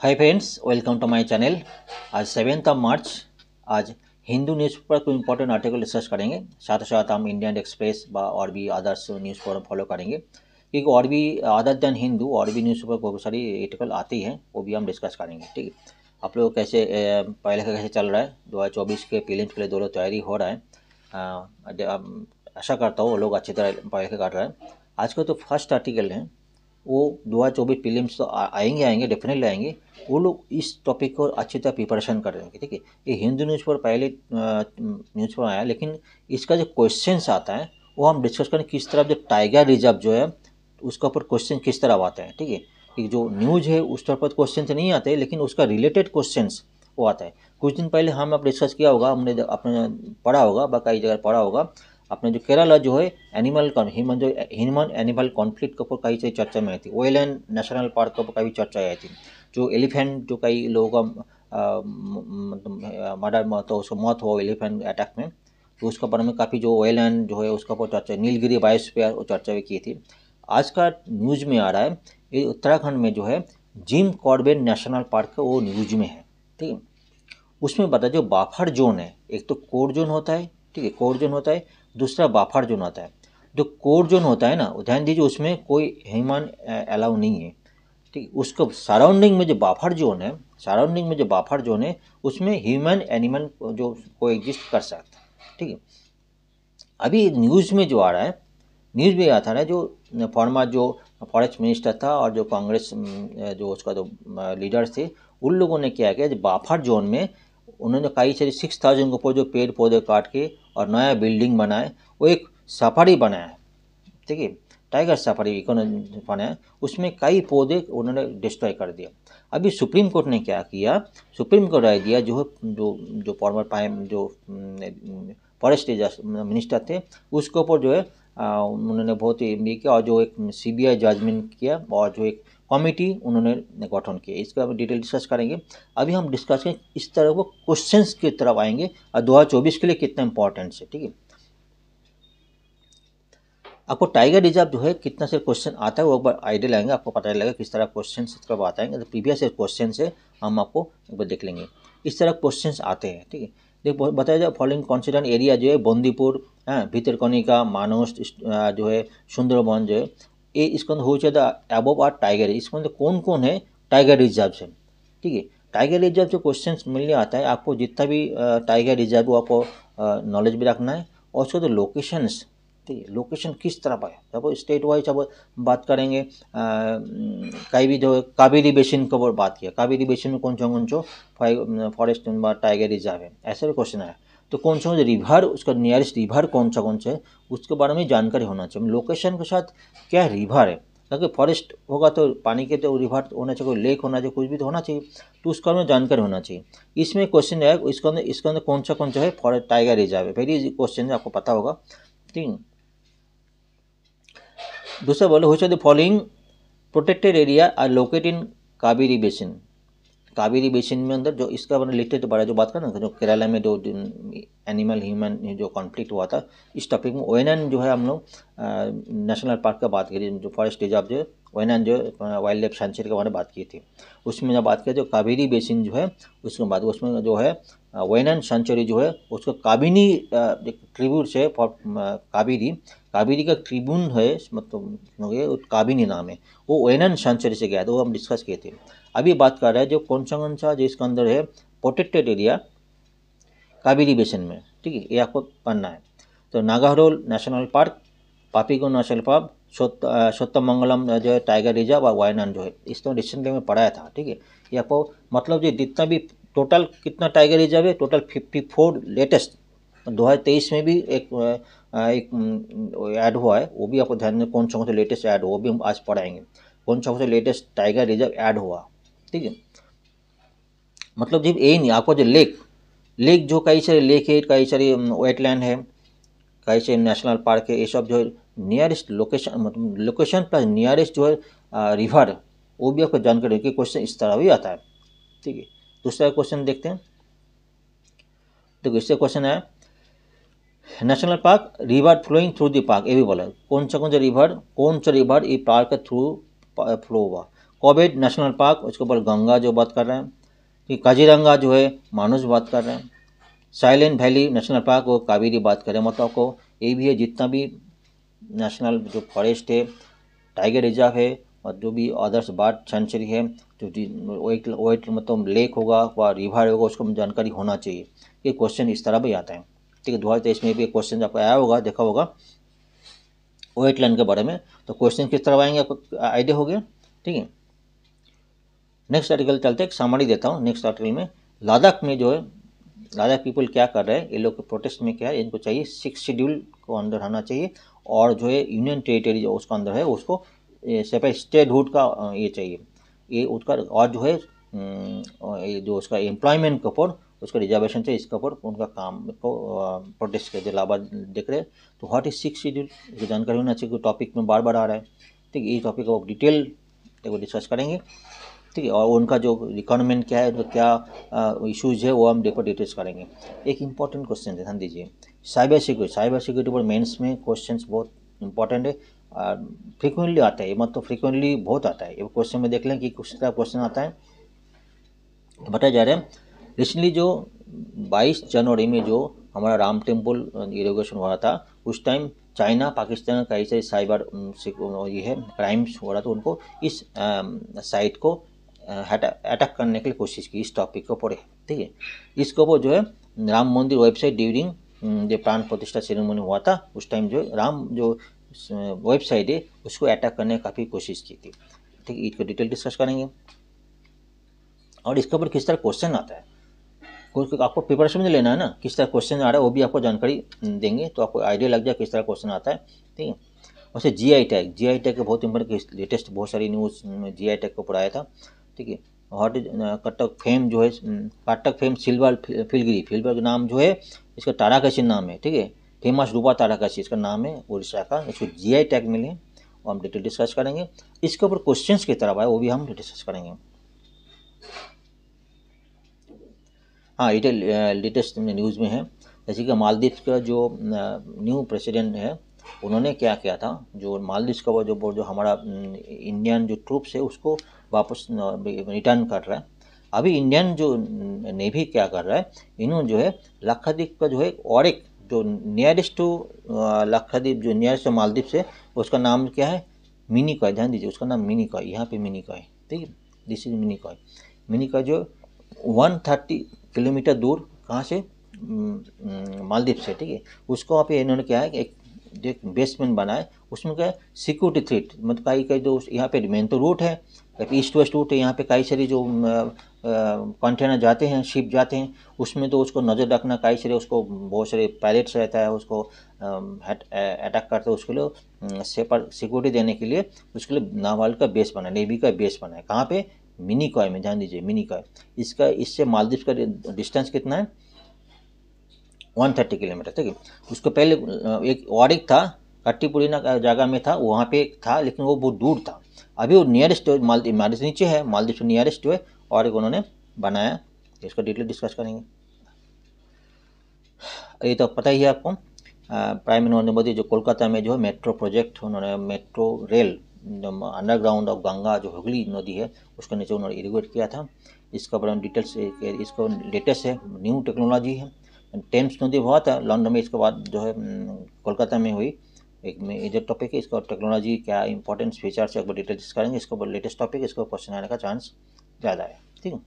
Hi friends welcome to my channel आज seventh of March आज Hindu newspaper को important article discuss करेंगे साथ साथ हम इंडियन एक्सप्रेस व और भी अदर्स न्यूज़ पेपर फॉलो करेंगे क्योंकि और भी अदर देन हिंदू और भी न्यूज़ पेपर बहुत सारी आर्टिकल आती हैं वो भी हम डिस्कस करेंगे ठीक है आप लोग कैसे पहले का कैसे चल रहा है दो के प्रीलिम्स के लिए दोनों तैयारी हो रहा है आशा करता हूँ वो लोग अच्छी तरह पहले का कर रहे हैं आज का तो फर्स्ट आर्टिकल है वो दो हज़ार चौबीस प्रीलिम्स तो आएंगे आएंगे डेफिनेटली आएंगे वो लोग इस टॉपिक को अच्छी तरह प्रिपरेशन करेंगे ठीक है ये हिंदू न्यूज़ पर पहले न्यूज़ पर आया लेकिन इसका जो क्वेश्चन आता है वो हम डिस्कस करें किस तरह जो टाइगर रिजर्व जो है उसके ऊपर क्वेश्चन किस तरह आते हैं ठीक है कि जो न्यूज़ है उस तरह पर क्वेश्चन नहीं आते लेकिन उसका रिलेटेड क्वेश्चन वो आता है कुछ दिन पहले हम आप डिस्कस किया होगा हमने अपने पढ़ा होगा बाकी जगह पढ़ा होगा अपने जो केरला जो है एनिमल ह्यूमन जो ह्यूमन एनिमल कॉन्फ्लिक्ट के ऊपर कई सारी चर्चा में आई थी एंड नेशनल पार्क के ऊपर कई चर्चा आई थी जो एलिफेंट जो कई लोगों का मर्डर तो उसको मौत हुआ एलिफेंट अटैक में तो उसके ऊपर में काफ़ी जो एंड जो है उसके ऊपर चर्चा नीलगिरी बायोस्फीयर वो चर्चा भी की थी आज का न्यूज़ में आ रहा है ये उत्तराखंड में जो है जिम कॉर्बेट नेशनल पार्क वो न्यूज में है ठीक है उसमें बता जो बाफर जोन है एक तो कोर जोन होता है ठीक है कोर जोन होता है दूसरा बाफार जोन आता है जो कोर जोन होता है ना ध्यान दीजिए उसमें कोई हेमान अलाउ नहीं है ठीक उसको सराउंडिंग में जो बाफर जोन है सराउंडिंग में जो बाफर जोन है उसमें ह्यूमन एनिमल जो को एग्जिस्ट कर सकता है ठीक है अभी न्यूज़ में जो आ रहा है न्यूज़ में आता ना जो फॉर्मर जो फॉरेस्ट मिनिस्टर था और जो कांग्रेस जो उसका जो लीडर थे उन लोगों ने क्या किया बाफर जोन में उन्होंने कई सारी सिक्स थाउजेंड के ऊपर जो पेड़ पौधे काट के और नया बिल्डिंग बनाए वो एक सफारी बनाया ठीक है टाइगर सफारी इकोनॉमी बनाया उसमें कई पौधे उन्होंने डिस्ट्रॉय कर दिया अभी सुप्रीम कोर्ट ने क्या किया सुप्रीम कोर्ट राय दिया जो जो जो फॉर्मर प्राइम जो फॉरेस्ट मिनिस्टर थे उसके ऊपर जो है उन्होंने बहुत ही किया और जो एक सीबीआई जजमेंट किया और जो एक कमेटी उन्होंने गठन किया इसका हम डिटेल डिस्कस करेंगे अभी हम डिस्कस करें इस तरह को क्वेश्चन की तरफ आएंगे और दो के लिए कितना इंपॉर्टेंट है ठीक है आपको टाइगर रिजर्व जो है कितना से क्वेश्चन आता है वो एक बार आइडिया लाएंगे आपको पता चलेगा किस तरह क्वेश्चन तरफ आता है तो प्रीवियस क्वेश्चन से हम आपको एक बार देख लेंगे इस तरह क्वेश्चन आते हैं ठीक है देखो बताया जाए फॉलोइंग कॉन्सिडर एरिया जो है बंदीपुर भीतरकनिका मानस जो है सुंदरबन जो है ए इसके अंदर हो जाता अबव आर टाइगर इसके अंदर कौन कौन है टाइगर रिजर्व से ठीक है टाइगर रिजर्व से क्वेश्चन मिलने आता है आपको जितना भी टाइगर रिजर्व हो आपको नॉलेज भी रखना है और उसके तो लोकेशंस ठीक है लोकेशन किस तरफ है जब स्टेट वाइज अब बात करेंगे कई भी जो कावेरी बेसिन के ऊपर बात किया कावेरी बेसिन में कौन सा कौन सा फॉरेस्ट टाइगर रिजर्व है ऐसे भी क्वेश्चन आया तो कौन सा रिवर उसका नियरेस्ट रिवर कौन सा कौन सा है उसके बारे में जानकारी होना चाहिए लोकेशन के साथ क्या रिवर है क्योंकि फॉरेस्ट होगा तो पानी के तो रिवर होना चाहिए कोई लेक होना चाहिए कुछ भी तो होना चाहिए तो उसके बारे में जानकारी होना चाहिए इसमें क्वेश्चन है इसके अंदर इसके अंदर कौन सा कौन सा है फॉरेस्ट टाइगर रिजर्व है वेरी इजी क्वेश्चन आपको पता होगा ठीक दूसरा बोलो हुई the following protected area are locate in Kaveri basin Kaveri basin में अंदर जो इसका मैंने लिखते तो बड़ा जो बात करना जो केरला में जो एनिमल ह्यूमन जो कॉन्फ्लिक्ट हुआ था इस टॉपिक में ओ जो है हम लोग नेशनल पार्क का बात करिए जो फॉरेस्ट रिजर्व जो वैन जो वाइल्ड लाइफ सेंचुरी के बारे में बात की थी उसमें जब बात की जो कावेरी बेसिन जो है उसमें बात उसमें जो है वैनन सेंचुरी जो है उसको काबिनी ट्रिब्यूट से काबेरी कावेरी का ट्रिब्यून है मतलब काबिनी नाम है वो वैनन सेंचुरी से गया था वो हम डिस्कस किए थे अभी बात कर रहे हैं जो कौन सा कौन सा जो इसके अंदर है प्रोटेक्टेड एरिया काबेरी बेसिन में ठीक है ये आपको पढ़ना है तो नागाहरोल नेशनल पार्क पापीगो नेशनल पार्क श्वत्तमंगलम जो है टाइगर रिजर्व और वायनन जो है इसमें रिसेंटली में पढ़ाया था ठीक है ये आपको तो मतलब जो जितना भी टोटल कितना टाइगर रिजर्व है टोटल फिफ्टी फोर लेटेस्ट दो हजार तेईस में भी एक एक ऐड हुआ है वो भी आपको ध्यान दें कौन सा कौन सा लेटेस्ट ऐड हुआ वो भी हम आज पढ़ाएंगे कौन सा कौन सा लेटेस्ट टाइगर रिजर्व ऐड हुआ ठीक है मतलब जब यही नहीं आपको जो लेक लेक जो कई सारे लेक है कई सारे वेटलैंड है कई सारे नेशनल पार्क है ये सब जो नियरेस्ट लोकेशन मतलब लोकेशन प्लस नियरेस्ट जो है रिवर वो भी आपको जानकारी के क्वेश्चन इस तरह भी आता है ठीक है दूसरा क्वेश्चन देखते हैं देखो इससे क्वेश्चन है national park river flowing through the park ये भी बोला कौन सा कौन सा रिवर कौन सा रिवर ये पार्क थ्रू फ्लो हुआ कोविड नेशनल पार्क उसके ऊपर गंगा जो बात कर रहे हैं कि काजीरंगा जो है मानुस बात कर रहे हैं साइलेंट वैली नेशनल पार्क और कावेरी बात कर हैं मतलब आपको ये भी है जितना भी नेशनल जो फॉरेस्ट है टाइगर रिजर्व है और जो भी अदर्स बर्ड सेंचुरी है जो वेट वेट मतलब लेक होगा व रिवर होगा उसको जानकारी होना चाहिए ये क्वेश्चन इस तरह भी आता है ठीक है दो हज़ार तेईस में भी क्वेश्चन आपको आया होगा देखा होगा लैंड के बारे में तो क्वेश्चन किस तरह आएंगे आपको आइडिया हो गया ठीक है नेक्स्ट आर्टिकल चलते एक सामारी देता हूँ नेक्स्ट आर्टिकल में लद्दाख में जो है लद्दाख पीपल क्या कर रहे हैं ये लोग के प्रोटेस्ट में क्या है इनको चाहिए सिक्स शेड्यूल को अंदर आना चाहिए और जो है यूनियन टेरिटरी जो उसका अंदर है उसको सेपरेट स्टेटहुड का ये चाहिए ये उसका और जो है जो उसका एम्प्लॉयमेंट के ऊपर उसका रिजर्वेशन चाहिए इसके ऊपर उनका काम को प्रोटेस्ट के अलावा देख रहे तो व्हाट इज सिक्स शेड्यूल इसकी जानकारी होना चाहिए टॉपिक में बार बार आ रहा है ठीक है ये टॉपिक को डिटेल देखो डिस्कस करेंगे ठीक है और उनका जो रिक्वायरमेंट क्या है उनका क्या इशूज़ है वो हम देखो डिटेल्स करेंगे एक इंपॉर्टेंट क्वेश्चन ध्यान दीजिए साइबर सिक्योरिटी साइबर सिक्योरिटी पर मेंस में क्वेश्चंस बहुत इंपॉर्टेंट है और फ्रीक्वेंटली आता है मत तो फ्रीक्वेंटली बहुत आता है ये क्वेश्चन में देख लें कि कुछ तरह क्वेश्चन आता है बताया जा रहा है रिसेंटली जो 22 जनवरी में जो हमारा राम टेम्पल इरोगेशन हो रहा था उस टाइम चाइना पाकिस्तान कई सारे साइबर ये है क्राइम्स हो रहा था उनको इस साइट को अटैक करने के लिए कोशिश की इस टॉपिक के ऊपर ठीक है इसके ऊपर जो है राम मंदिर वेबसाइट ड्यूरिंग जो प्राण प्रतिष्ठा सेरेमनी हुआ था उस टाइम जो राम जो वेबसाइट है उसको अटैक करने की काफ़ी कोशिश की थी ठीक है इसको डिटेल डिस्कस करेंगे और इसके ऊपर किस तरह क्वेश्चन आता है आपको प्रिपरेशन में लेना है ना किस तरह क्वेश्चन आ रहा है वो भी आपको जानकारी देंगे तो आपको आइडिया लग जाए किस तरह क्वेश्चन आता है ठीक है वैसे जी I tag ji I tag के बहुत इंपॉर्टेंट लेटेस्ट बहुत सारी न्यूज़ जी आई टैग के ऊपर आया था ठीक है हॉट कटक फेम जो है कटक फेम सिल्वर फिलगिरी फिल्वर का नाम जो है इसका ताराकाशी नाम है ठीक है फेमस रूपा ताराकाशी इसका नाम है उड़ीसा का इसको जी टैग मिले और हम डिटेल डिस्कस करेंगे इसके ऊपर क्वेश्चंस की तरफ आए वो भी हम डिस्कस करेंगे हाँ ये लेटेस्ट न्यूज़ में है जैसे कि मालदीव का जो न्यू प्रेसिडेंट है उन्होंने क्या किया था जो मालदीव का जो जो हमारा इंडियन जो ट्रूप्स है उसको वापस रिटर्न कर रहा है अभी इंडियन जो नेवी क्या कर रहा है इन्होंने जो है लक्षद्वीप का जो है और एक जो नियरेस्ट टू लक्षद्वीप जो नियरेस्ट मालदीप से उसका नाम क्या है मिनी कॉय ध्यान दीजिए उसका नाम मिनी कॉय यहाँ पे मिनी कॉय ठीक है this is Minicoy Minicoy जो वन थर्टी किलोमीटर दूर कहाँ से मालदीप से ठीक है उसको वहाँ पे इन्होंने क्या है एक बेसमेंट बनाए उसमें क्या है सिक्योरिटी थ्रेट मतलब कई कई जो तो यहाँ पे मेन तो रूट है ईस्ट वेस्ट रूट है यहाँ पे कई सारी जो कंटेनर जाते हैं शिप जाते हैं उसमें तो उसको नज़र रखना कई सारे उसको बहुत सारे पायलट्स रहता है उसको अटैक करते हैं उसके लिए सेपर सिक्योरिटी देने के लिए उसके लिए नावाल का बेस बना है नेवी का बेस बना है कहाँ पर मिनी कॉय में ध्यान दीजिए मिनी कॉय इसका इससे मालदीव का डिस्टेंस कितना है वन थर्टी किलोमीटर ठीक है उसको पहले एक और एक था कट्टीपुरी ना जगह में था वहाँ पे था लेकिन वो बहुत दूर था अभी वो नियरेस्ट मालदीप मालदीप नीचे है मालदीप से नियरेस्ट है और एक उन्होंने बनाया इसका डिटेल डिस्कस करेंगे ये तो पता ही है आपको प्राइम मिनिस्टर मोदी जो कोलकाता में जो है मेट्रो प्रोजेक्ट उन्होंने metro rail underground of Ganga जो हुगली नदी है उसके नीचे उन्होंने इरीगेट किया था इसका बड़ा डिटेल्स इसको लेटेस्ट है न्यू टेक्नोलॉजी है टेम्स नदी हुआ था लंदन में इसके बाद जो है हम्म, कोलकाता में हुई एक में जो टॉपिक है इसका टेक्नोलॉजी क्या इंपॉर्टेंस फीचर्स एक बार डिटेल डिस्कस करेंगे इसको लेटेस्ट टॉपिक इसको क्वेश्चन आने का चांस ज़्यादा है ठीक है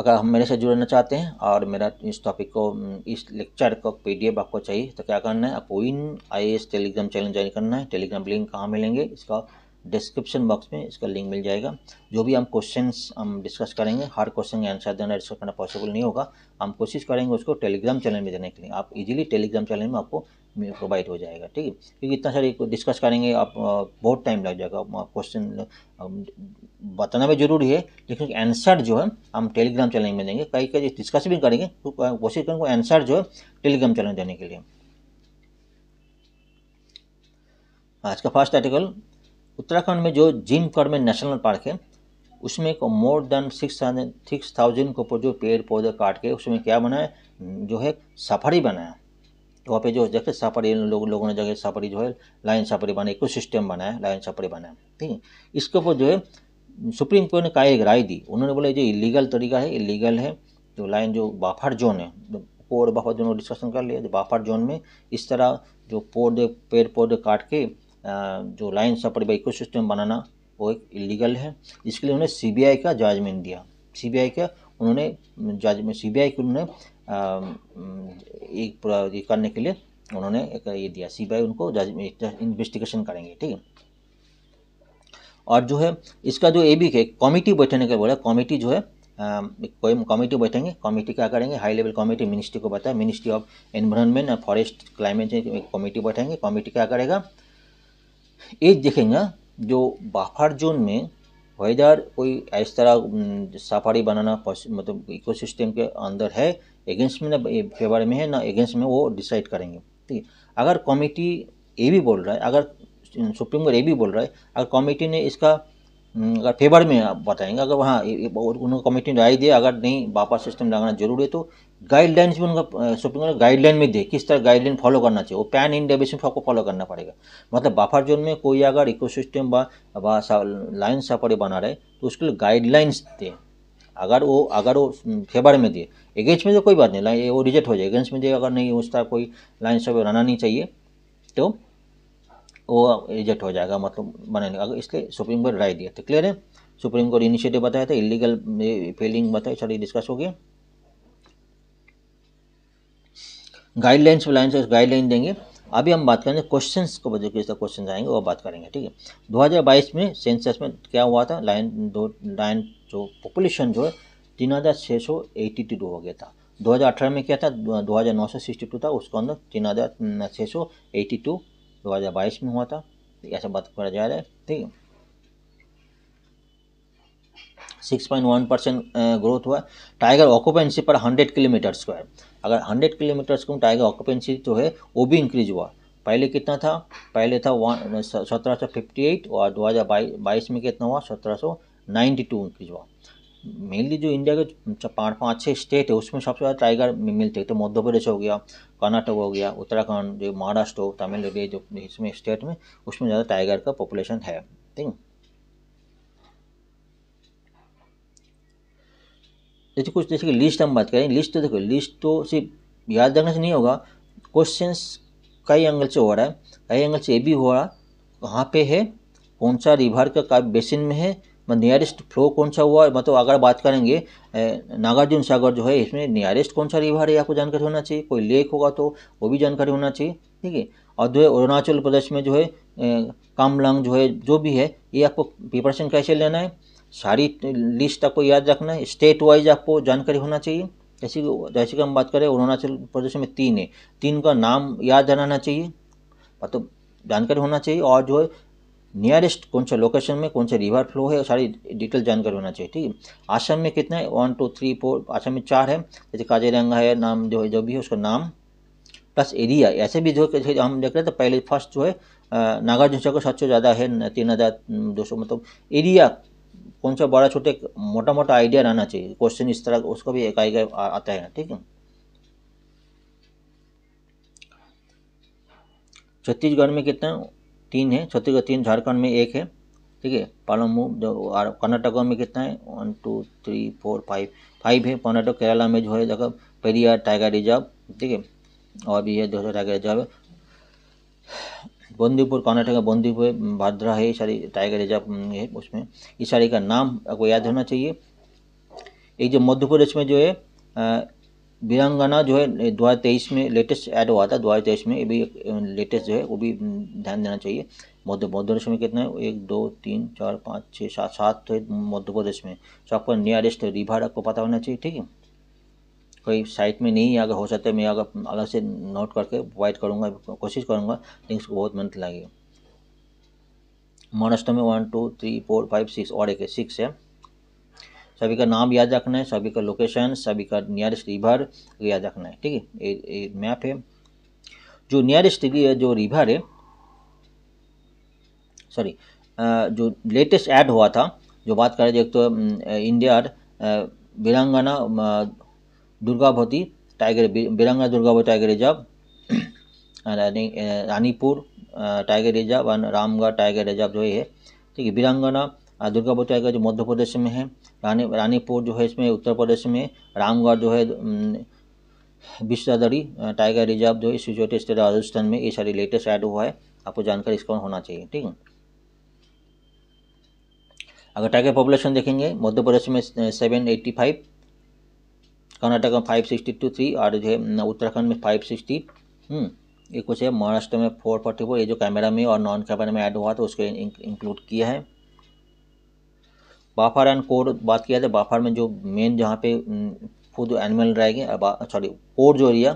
अगर हम मेरे से जुड़ना चाहते हैं और मेरा इस टॉपिक को हम्म, इस लेक्चर को पीडीएफ आपको चाहिए तो क्या करना है आपको इन आई टेलीग्राम चैनल ज्वाइन करना है टेलीग्राम लिंक कहाँ मिलेंगे इसका डिस्क्रिप्शन बॉक्स में इसका लिंक मिल जाएगा जो भी हम क्वेश्चन हम डिस्कस करेंगे हर क्वेश्चन का आंसर देना डिस्कस करना पॉसिबल नहीं होगा हम कोशिश करेंगे उसको टेलीग्राम चैनल में देने के लिए आप इजीली टेलीग्राम चैनल में आपको प्रोवाइड हो जाएगा ठीक है क्योंकि इतना सारे डिस्कस करेंगे आप बहुत टाइम लग जाएगा क्वेश्चन बताना भी जरूरी है लेकिन आंसर जो है हम टेलीग्राम चैनल में देंगे कई कई डिस्कस भी करेंगे तो, कोशिश करेंगे आंसर जो है टेलीग्राम चैनल देने के लिए आज का फर्स्ट आर्टिकल उत्तराखंड में जो जिन कर्मे नेशनल पार्क है उसमें को more than six six thousand के ऊपर जो पेड़ पौधे काट के उसमें क्या बनाया जो है सफारी बनाया तो वहाँ पे जो जैसे सफारी लोग लोगों ने जगह सफारी जो है लाइन सफारी बनाया इको सिस्टम बनाया लाइन सफारी बनाया ठीक है इसके ऊपर जो है सुप्रीम कोर्ट ने कहा एक राय दी उन्होंने बोला जो इलीगल तरीका है तो इलीगल है जो लाइन जो बाफर जोन है पोड़ बाफर जोन डिस्कशन कर लिया जो बाफर जोन में इस तरह जो पौधे पेड़ पौधे काट के जो लाइन सफर इको सिस्टम बनाना वो एक इलीगल है इसके लिए उन्होंने सीबीआई का जजमेंट दिया सीबीआई का उन्होंने जजमेंट सीबीआई बी उन्होंने एक ये करने के लिए उन्होंने एक ये दिया सीबीआई उनको जज इन्वेस्टिगेशन करेंगे ठीक है और जो है इसका जो ए बी के कमेटी बैठने का बोला कमेटी जो है कोई कमेटी बैठेंगे कमेटी क्या करेंगे हाई लेवल कमेटी मिनिस्ट्री को बताया ministry of environment and forest climate change committee बैठेंगे कमेटी क्या करेगा एज देखेंगे जो बाफार जोन में वेदर कोई इस तरह सफारी बनाना मतलब इकोसिस्टम के अंदर है एगेंस्ट में ना फेवर में है ना एगेंस्ट में वो डिसाइड करेंगे ठीक है अगर कमेटी ये भी बोल रहा है अगर सुप्रीम कोर्ट ये भी बोल रहा है अगर कमेटी ने इसका अगर फेवर में आप बताएंगे अगर वहाँ उन्होंने कमेटी ने राय दिया अगर नहीं बापा सिस्टम लगाना जरूरी है तो गाइडलाइंस भी उनका शॉपिंग कोर्ट गाइडलाइन में दे किस तरह गाइडलाइन फॉलो करना चाहिए वो पैन इंडिया बेसिस सबको फॉलो करना पड़ेगा मतलब बफर जोन में कोई अगर इकोसिस्टम बा लाइन सफारी बना रहे तो उसके लिए गाइडलाइंस दें अगर वो अगर वो फेवर में दिए अगेंस्ट में तो कोई बात नहीं वो रिजेक्ट हो जाए अगेंस्ट में दिए अगर नहीं उस तरह कोई लाइन सब रहना नहीं चाहिए तो वो रिजेक्ट हो जाएगा मतलब बनाने अगर इसलिए सुप्रीम कोर्ट राय दिया तो क्लियर है सुप्रीम कोर्ट इनिशिएटिव बताया था इलीगल फेलिंग बताया सारी डिस्कस हो गया गाइडलाइंस वाइलाइंस गाइडलाइन देंगे अभी हम बात करेंगे क्वेश्चन को बजे किस तरह क्वेश्चन आएंगे वो बात करेंगे ठीक है 2022 में सेंसस में क्या हुआ था लाइन दो लाइन जो पॉपुलेशन जो है तीन हज़ार छः सौ एटी टू हो गया था 2018 में क्या था 2962 था उसके अंदर तीन हज़ार छः सौ एटी टू दो हज़ार बाईस में हुआ था ऐसा बात करा जा रहा है ठीक है six point one percent growth हुआ टाइगर ऑक्यूपेंसी पर हंड्रेड किलोमीटर स्क्वायर अगर hundred kilometre square tiger occupancy जो तो है वो भी इंक्रीज हुआ पहले कितना था पहले था वन सत्रह सौ फिफ्टी एट और दो हज़ार बाई, बाईस में कितना हुआ सत्रह सौ नाइन्टी टू इंक्रीज हुआ मेनली जो इंडिया के पाँच पाँच छः स्टेट है उसमें सबसे ज़्यादा टाइगर मिलते हैं तो मध्य प्रदेश हो गया कर्नाटक हो गया उत्तराखंड जो महाराष्ट्र हो तमिलनाडु जो इसमें स्टेट में उसमें ज़्यादा टाइगर का पॉपुलेशन है ठीक जैसे कुछ जैसे कि लिस्ट हम बात करें लिस्ट तो देखो लिस्ट तो सिर्फ याद रखने से नहीं होगा क्वेश्चन कई एंगल से हो रहा है कई एंगल से ये भी हो रहा कहाँ पे है कौन सा रिवर का, का बेसिन में है मतलब नियरेस्ट फ्लो कौन सा हुआ मतलब अगर बात करेंगे नागार्जुन सागर जो है इसमें नियरेस्ट कौन सा रिवर है आपको जानकारी होना चाहिए कोई लेक होगा तो वो भी जानकारी होना चाहिए ठीक है और जो है अरुणाचल प्रदेश में जो है कामलांग जो है जो भी है ये आपको प्रिपरेशन कैसे लेना है सारी लिस्ट आपको याद रखना है स्टेट वाइज आपको जानकारी होना चाहिए जैसे जैसे कि हम बात करें अरुणाचल प्रदेश में तीन है तीन का नाम याद जाना चाहिए मतलब जानकारी होना चाहिए और जो है नियरेस्ट कौन सा लोकेशन में कौन सा रिवर फ्लो है सारी डिटेल जानकारी होना चाहिए ठीक है आसाम में कितना है one two three four Assam में चार है जैसे काजीरंगा है नाम जो है जो भी है उसका नाम प्लस एरिया ऐसे भी जो हम देख रहे थे तो पहले फर्स्ट जो है नागार्जुन सागर सबसे ज़्यादा है तीन हज़ार दो सौ मतलब एरिया कौन सा बड़ा छोटे मोटा मोटा आइडिया रहना चाहिए क्वेश्चन इस तरह उसका भी एक आइडिया आता है ठीक है छत्तीसगढ़ में कितना तीन है छत्तीसगढ़ तीन झारखंड में एक है ठीक है पालमू कर्नाटक में कितना है one two three four five five है कर्नाटक केरला में जो है जगह पेरियार टाइगर रिजर्व ठीक है और भी है जो है टाइगर रिजर्व बंदीपुर कर्नाटक का बंदीपुर भाद्रा है ये सारी टाइगर रिजर्व है उसमें इस सारी का नाम आपको याद होना चाहिए एक जो मध्य प्रदेश में जो है वीरंगना जो है दो हज़ार तेईस में लेटेस्ट ऐड हुआ था दो हज़ार तेईस में ये भी लेटेस्ट जो है वो भी ध्यान देना चाहिए मध्य मध्य प्रदेश में कितना है एक दो तीन चार पाँच छः सात सात तो मध्य प्रदेश में सो तो आपको नियरेस्ट रिवर आपको पता होना चाहिए ठीक है कोई साइट में नहीं अगर हो सकता है मैं अगर अलग से नोट करके प्रोवाइड करूँगा कोशिश करूँगा लिंक्स को बहुत मेहनत लगेगी महाराष्ट्र में one two three four five six और एक सिक्स है सभी का नाम याद रखना है सभी का लोकेशन सभी का नियरेस्ट रिवर याद रखना है ठीक है ये मैप है जो नियरेस्ट जो रिवर है सॉरी जो लेटेस्ट ऐड हुआ था जो बात करें तो India Veerangana Durgavati tiger Biranga Durgavati tiger reserve Ranipur tiger reserve और रामगढ़ टाइगर रिजर्व जो है ठीक है बीरंगना दुर्गापुर टाइगर जो मध्य प्रदेश में है रानी रानीपुर जो है इसमें उत्तर प्रदेश में रामगढ़ जो है विश्वादरी टाइगर रिजर्व जो है सिचुएटेड स्टेट राजस्थान में ये सारी लेटेस्ट ऐड हुआ है आपको जानकारी इसका होना चाहिए ठीक है अगर टाइगर पॉपुलेशन देखेंगे मध्य प्रदेश में सेवन एट्टी फाइव कर्नाटक में फाइव सिक्सटी टू थ्री और जो है उत्तराखंड में फाइव सिक्सटी हम्म, ये कुछ है महाराष्ट्र में फोर फोर्टी फोर ये जो कैमरा में और नॉन कैमरा में ऐड हुआ था उसको इंक्लूड किया है बाफार एंड कोड बात किया था बाफार में जो मेन जहाँ पे फूड एनिमल रहेंगे सॉरी कोड जो एरिया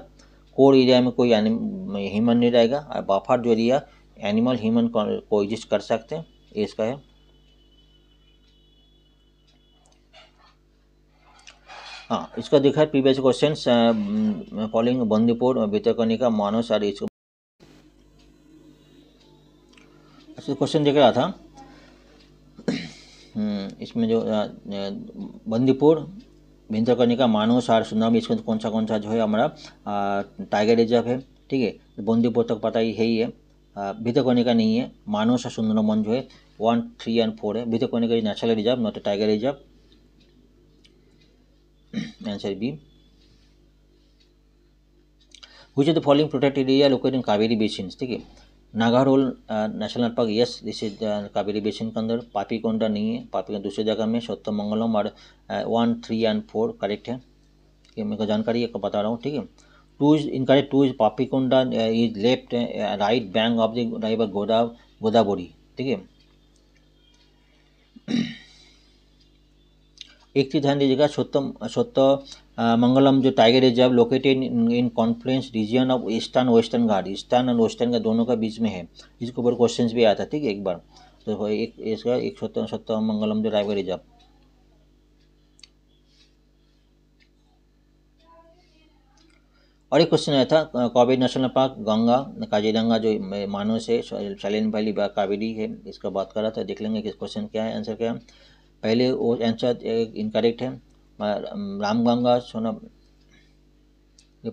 कोड एरिया में कोई ह्यूमन नहीं रहेगा और बाफार जो एरिया एनिमल ह्यूमन को एग्जिस्ट कर सकते हैं इसका है हाँ इसका देखा है previous question following Bandipur Bhitarkanika Manas और इसको अच्छा क्वेश्चन देख रहा था हम्म, इसमें जो बंदीपुर भीतरकनिका मानस और सुंदरम इसमें कौन तो सा कौन सा जो है हमारा टाइगर रिजर्व है ठीक है बंदीपुर तक पता ही है ही है भीतरकनिका नहीं है मानस और सुंदरमन जो है वन थ्री एंड फोर है Bhitarkanika natural reserve not tiger reserve answer b which of the following protected area located in Kaveri basin ठीक है Nagarhole national park yes this is Kaveri basin के अंदर पापी कोंडा नहीं है पापी दूसरे जगह में सत्यमंगलम और one three and four correct है है मेरे को जानकारी है बता रहा हूँ ठीक है two is incorrect two is Papikonda is left right bank of the river गोदा गोदावरी ठीक है एक चीज़ ध्यान दीजिएगा सत्यम सत्य मंगलम जो tiger reserve located in confluence region of eastern western Ghat eastern and western का दोनों का बीच में है इसके ऊपर क्वेश्चन भी आया था ठीक है एक बार तो एक इसका एक सत्य सत्य मंगलम जो टाइगर रिजर्व और एक क्वेश्चन आया था कावेरी नेशनल पार्क गंगा काजीरंगा जो मानव से सैलेंट वैली कावेरी है इसका बात कर रहा था देख लेंगे किस क्वेश्चन क्या है आंसर क्या है पहले वो आंसर इनकरेक्ट है राम गंगा सोना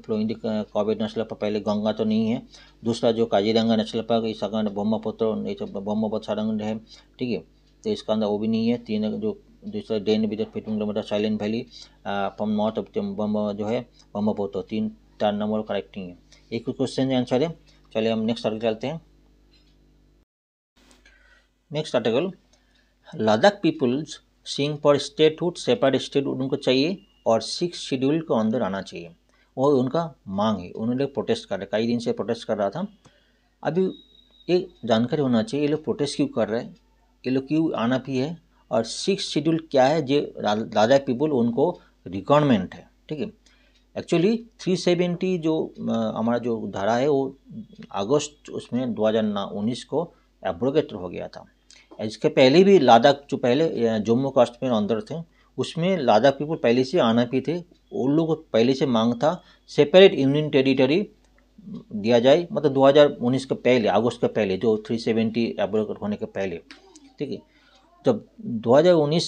फ्लोइंग कॉबेट नेशनल पार्क पहले गंगा तो नहीं है दूसरा जो काजीरंगा नेशनल पार्क ये सगंड ब्रह्मपुत्र ब्रह्मपुत्र सड़ंग है ठीक है तो इसका अंदर वो भी नहीं है तीन जो दूसरा डेन भी fifteen kilometre silent valley from north of जो है ब्रह्मपुत्र तीन चार नंबर करेक्ट नहीं है एक क्वेश्चन आंसर है चलिए हम नेक्स्ट आर्टिकल चलते हैं नेक्स्ट आर्टिकल लद्दाख पीपल्स सिंह फॉर स्टेटहुड सेपरेट स्टेट उनको चाहिए और सिक्स शेड्यूल के अंदर आना चाहिए वो उनका मांग है उन्होंने प्रोटेस्ट कर रहा कई दिन से प्रोटेस्ट कर रहा था अभी ये जानकारी होना चाहिए ये लोग प्रोटेस्ट क्यों कर रहे हैं ये लोग क्यों आना भी है और सिक्स शेड्यूल क्या है जो लद्दाख पीपल उनको रिक्वायरमेंट है ठीक है एक्चुअली थ्री सेवेंटी जो हमारा जो धारा है वो अगस्त उसमें दो हज़ार उन्नीस को एब्रोगेट हो गया था इसके पहले भी लादाख जो पहले जम्मू कश्मीर अंदर थे उसमें लादाख पीपल पहले से आना भी थे उन लोगों को पहले से मांग था सेपरेट यूनियन टेरिटरी दिया जाए मतलब 2019 के पहले अगस्त के पहले जो 370 सेवेंटी होने के पहले ठीक है जब 2019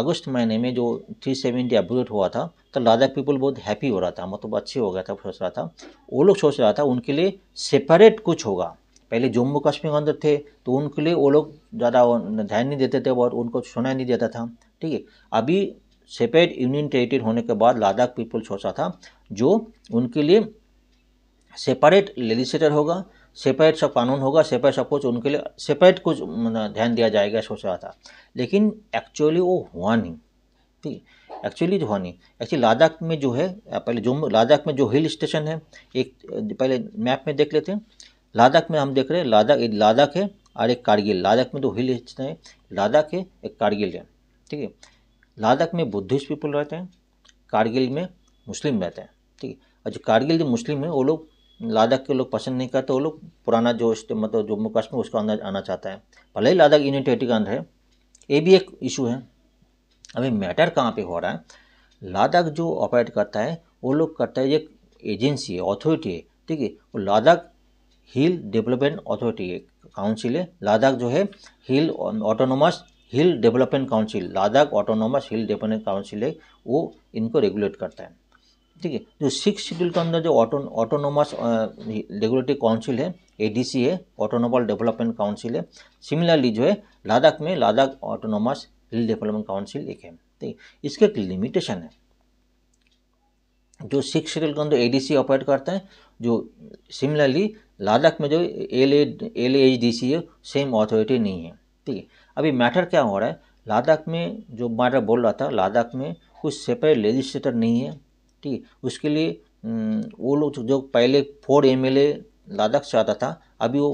अगस्त महीने में जो 370 सेवेंटी अपग्रेड हुआ था तो लादाख पीपल बहुत हैप्पी हो रहा था मतलब अच्छे हो गया था सोच रहा था वो लोग सोच रहा था उनके लिए सेपरेट कुछ होगा पहले जम्मू कश्मीर के अंदर थे तो उनके लिए वो लोग ज़्यादा ध्यान नहीं देते थे और उनको सुना नहीं देता था ठीक है अभी सेपरेट यूनियन टेरिटरी होने के बाद लद्दाख पीपल सोचा था जो उनके लिए सेपरेट लेजिस्लेटर होगा सेपरेट सब कानून होगा सेपरेट सब कुछ उनके लिए सेपरेट कुछ मतलब ध्यान दिया जाएगा सोच रहा था लेकिन एक्चुअली वो हुआ नहीं ठीक एक्चुअली एक्चुअली हुआ नहीं एक्चुअली लद्दाख में जो है पहले जम्मू लद्दाख में जो हिल स्टेशन है एक पहले मैप में देख लेते हैं लादाख में हम देख रहे हैं लादाख लादाख है और एक कारगिल लादाख में दो हिल स्टेशन है लादाख है एक कारगिल है ठीक है लादाख में बुद्धिस्ट पीपल रहते हैं कारगिल में मुस्लिम रहते हैं ठीक है और जो कारगिल जो मुस्लिम है वो लोग लादाख के लोग पसंद नहीं करते वो लोग पुराना जो मतलब जम्मू कश्मीर उसका अंदर आना चाहता है भले ही लादाख यूनिटेटी का अंदर है ये भी एक इशू है अभी मैटर कहाँ पर हो रहा है लादाख जो ऑपरेट करता है वो लोग करता है एक एजेंसी है ऑथोरिटी है ठीक है वो Ladakh hill development authority council है लद्दाख जो है hill autonomous hill development council Ladakh autonomous hill development council है वो इनको रेगुलेट करता है ठीक है जो सिक्स शेड्यूल के अंदर जो ऑटो ऑटोनोमस रेगुलेटरी काउंसिल है एडीसी है ऑटोनोमल डेवलपमेंट काउंसिल है सिमिलरली जो है लद्दाख में Ladakh autonomous hill development council एक है ठीक है इसका एक लिमिटेशन है जो सिक्स शेड्यूल के अंदर सी ऑपरेट करता है जो सिमिलरली लद्दाख में जो L L H D C है सेम अथॉरिटी नहीं है ठीक है अभी मैटर क्या हो रहा है लद्दाख में जो मैटर बोल रहा था लद्दाख में कुछ सेपरेट लेजिस्लेटर नहीं है ठीक है उसके लिए वो लोग तो जो पहले four M L A Ladakh से आता था अभी वो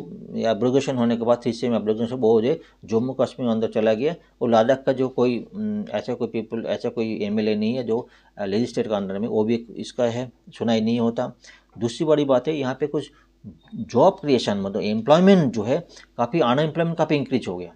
एब्रोगेशन होने के बाद थ्री सेम एब्रोगेशन वो हो जाए जम्मू कश्मीर अंदर चला गया और लद्दाख का जो कोई ऐसा कोई पीपल ऐसा कोई एम नहीं है जो लेजिस्लेट के अंदर में वो भी इसका है सुनाई नहीं होता दूसरी बड़ी बात है यहाँ पे कुछ जॉब क्रिएशन मतलब एम्प्लॉयमेंट जो है काफ़ी अनएम्प्लॉयमेंट काफ़ी इंक्रीज हो गया